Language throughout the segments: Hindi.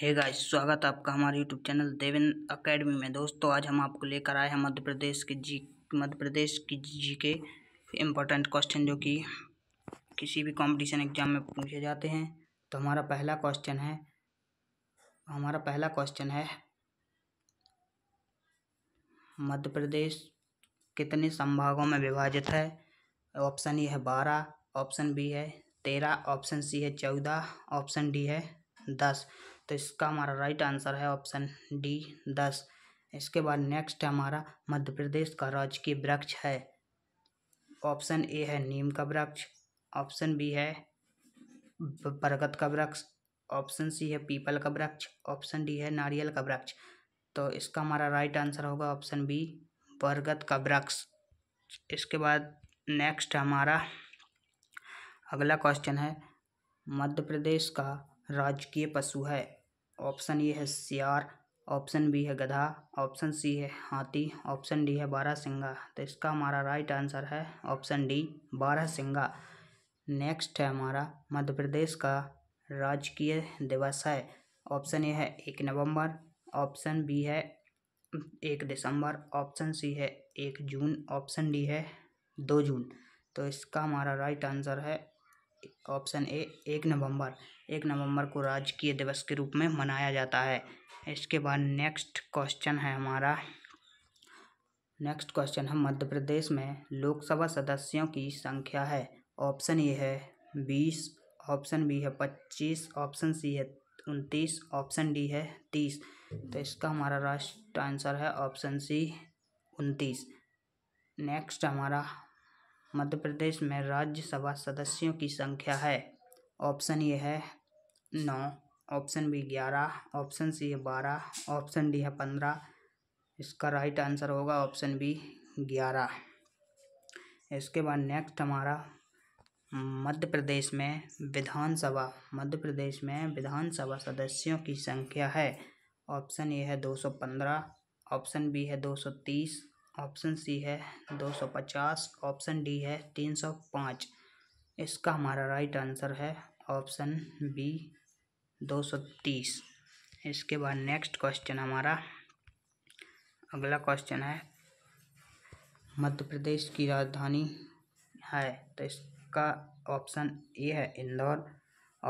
हे गाइस स्वागत है आपका हमारे यूट्यूब चैनल देवेन अकेडमी में दोस्तों आज हम आपको लेकर आए हैं मध्य प्रदेश के जी मध्य प्रदेश की जी के इम्पोर्टेंट क्वेश्चन जो कि किसी भी कंपटीशन एग्जाम में पूछे जाते हैं तो हमारा पहला क्वेश्चन है हमारा पहला क्वेश्चन है मध्य प्रदेश कितने संभागों में विभाजित है ऑप्शन ए है बारह ऑप्शन बी है तेरह ऑप्शन सी है चौदह ऑप्शन डी है दस तो इसका हमारा राइट आंसर है ऑप्शन डी दस इसके बाद नेक्स्ट हमारा मध्य प्रदेश का राजकीय वृक्ष है ऑप्शन ए है नीम का वृक्ष ऑप्शन बी है बरगद का वृक्ष ऑप्शन सी है पीपल का वृक्ष ऑप्शन डी है नारियल का वृक्ष तो इसका हमारा राइट आंसर होगा ऑप्शन बी बरगद का वृक्ष इसके बाद नेक्स्ट हमारा अगला क्वेश्चन है मध्य प्रदेश का राजकीय पशु है ऑप्शन ए है सियार ऑप्शन बी है गधा ऑप्शन सी है हाथी ऑप्शन डी है बारह सिंगा तो इसका हमारा राइट आंसर है ऑप्शन डी बारह सिंगा नेक्स्ट है हमारा मध्य प्रदेश का राजकीय दिवस है ऑप्शन ए है एक नवंबर ऑप्शन बी है एक दिसंबर ऑप्शन सी है एक जून ऑप्शन डी है दो जून तो इसका हमारा राइट आंसर है ऑप्शन ए एक नवंबर एक नवंबर को राजकीय दिवस के रूप में मनाया जाता है इसके बाद नेक्स्ट क्वेश्चन है हमारा नेक्स्ट क्वेश्चन है मध्य प्रदेश में लोकसभा सदस्यों की संख्या है ऑप्शन ए है बीस ऑप्शन बी है पच्चीस ऑप्शन सी है उनतीस ऑप्शन डी है तीस तो इसका हमारा राष्ट्र आंसर है ऑप्शन सी उनतीस नेक्स्ट हमारा मध्य प्रदेश में राज्यसभा सदस्यों की संख्या है ऑप्शन ये है नौ ऑप्शन बी ग्यारह ऑप्शन सी है बारह ऑप्शन डी है पंद्रह इसका राइट आंसर होगा ऑप्शन बी ग्यारह इसके बाद नेक्स्ट हमारा मध्य प्रदेश में विधानसभा मध्य प्रदेश में विधानसभा सदस्यों की संख्या है ऑप्शन ए है दो सौ पंद्रह ऑप्शन बी है दो सौ तीस ऑप्शन सी है दो सौ पचास ऑप्शन डी है तीन सौ पाँच इसका हमारा राइट आंसर है ऑप्शन बी दो सौ तीस इसके बाद नेक्स्ट क्वेश्चन हमारा अगला क्वेश्चन है मध्य प्रदेश की राजधानी है तो इसका ऑप्शन ए है इंदौर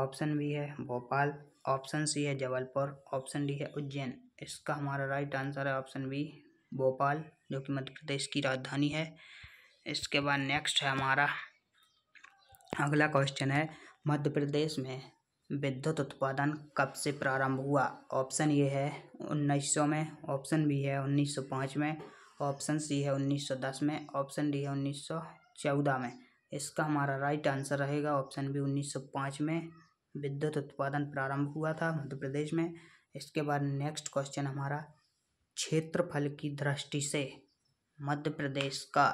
ऑप्शन बी है भोपाल ऑप्शन सी है जबलपुर ऑप्शन डी है उज्जैन इसका हमारा राइट आंसर है ऑप्शन बी भोपाल जो कि मध्य प्रदेश की राजधानी है इसके बाद नेक्स्ट है हमारा अगला क्वेश्चन है मध्य प्रदेश में विद्युत उत्पादन कब से प्रारंभ हुआ ऑप्शन ये है उन्नीस में ऑप्शन बी है उन्नीस में ऑप्शन सी है 1910 में ऑप्शन डी है 1914 में इसका हमारा राइट आंसर रहेगा ऑप्शन बी 1905 में विद्युत उत्पादन प्रारंभ हुआ था मध्य प्रदेश में इसके बाद नेक्स्ट क्वेश्चन हमारा क्षेत्रफल की दृष्टि से मध्य प्रदेश का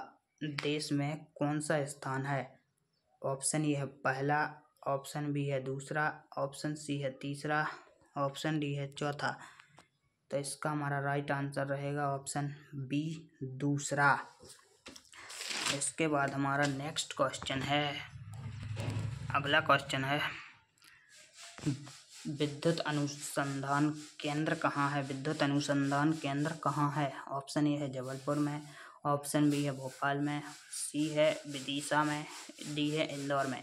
देश में कौन सा स्थान है ऑप्शन ए है पहला ऑप्शन बी है दूसरा ऑप्शन सी है तीसरा ऑप्शन डी है चौथा तो इसका हमारा राइट आंसर रहेगा ऑप्शन बी दूसरा इसके बाद हमारा नेक्स्ट क्वेश्चन है अगला क्वेश्चन है विद्युत अनुसंधान केंद्र कहाँ है विद्युत अनुसंधान केंद्र कहाँ है ऑप्शन ए है जबलपुर में ऑप्शन बी है भोपाल में सी है विदिशा में डी है इंदौर में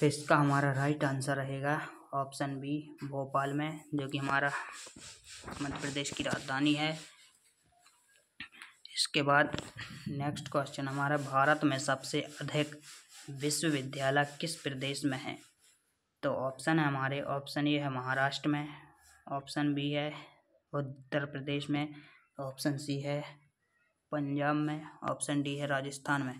तो इसका हमारा राइट आंसर रहेगा ऑप्शन बी भोपाल में जो कि हमारा मध्य प्रदेश की राजधानी है इसके बाद नेक्स्ट क्वेश्चन हमारा भारत में सबसे अधिक विश्वविद्यालय किस प्रदेश में है तो ऑप्शन है हमारे ऑप्शन ए है महाराष्ट्र में ऑप्शन बी है उत्तर प्रदेश में ऑप्शन सी है पंजाब में ऑप्शन डी है राजस्थान में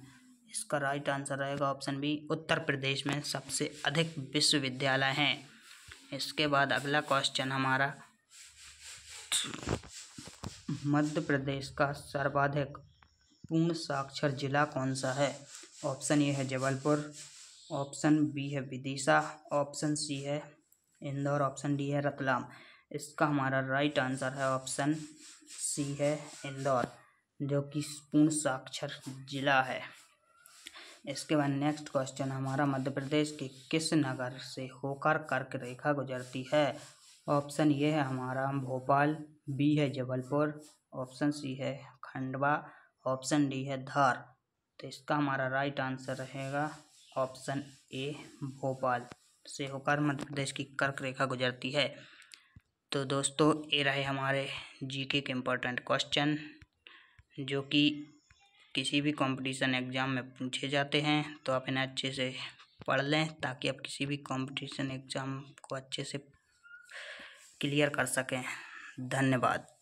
इसका राइट आंसर रहेगा ऑप्शन बी उत्तर प्रदेश में सबसे अधिक विश्वविद्यालय हैं इसके बाद अगला क्वेश्चन हमारा मध्य प्रदेश का सर्वाधिक पूर्ण साक्षर जिला कौन सा है ऑप्शन ए है जबलपुर ऑप्शन बी है विदिशा ऑप्शन सी है इंदौर ऑप्शन डी है रतलाम इसका हमारा राइट आंसर है ऑप्शन सी है इंदौर जो कि पूर्ण साक्षर जिला है इसके बाद नेक्स्ट क्वेश्चन हमारा मध्य प्रदेश के किस नगर से होकर कर्क रेखा गुजरती है ऑप्शन ये है हमारा भोपाल बी है जबलपुर ऑप्शन सी है खंडवा ऑप्शन डी है धार तो इसका हमारा राइट आंसर रहेगा ऑप्शन ए भोपाल से होकर मध्य प्रदेश की कर्क रेखा गुजरती है तो दोस्तों ये रहे हमारे जीके के इम्पोर्टेंट क्वेश्चन जो कि किसी भी कंपटीशन एग्ज़ाम में पूछे जाते हैं तो आप इन्हें अच्छे से पढ़ लें ताकि आप किसी भी कंपटीशन एग्ज़ाम को अच्छे से क्लियर कर सकें धन्यवाद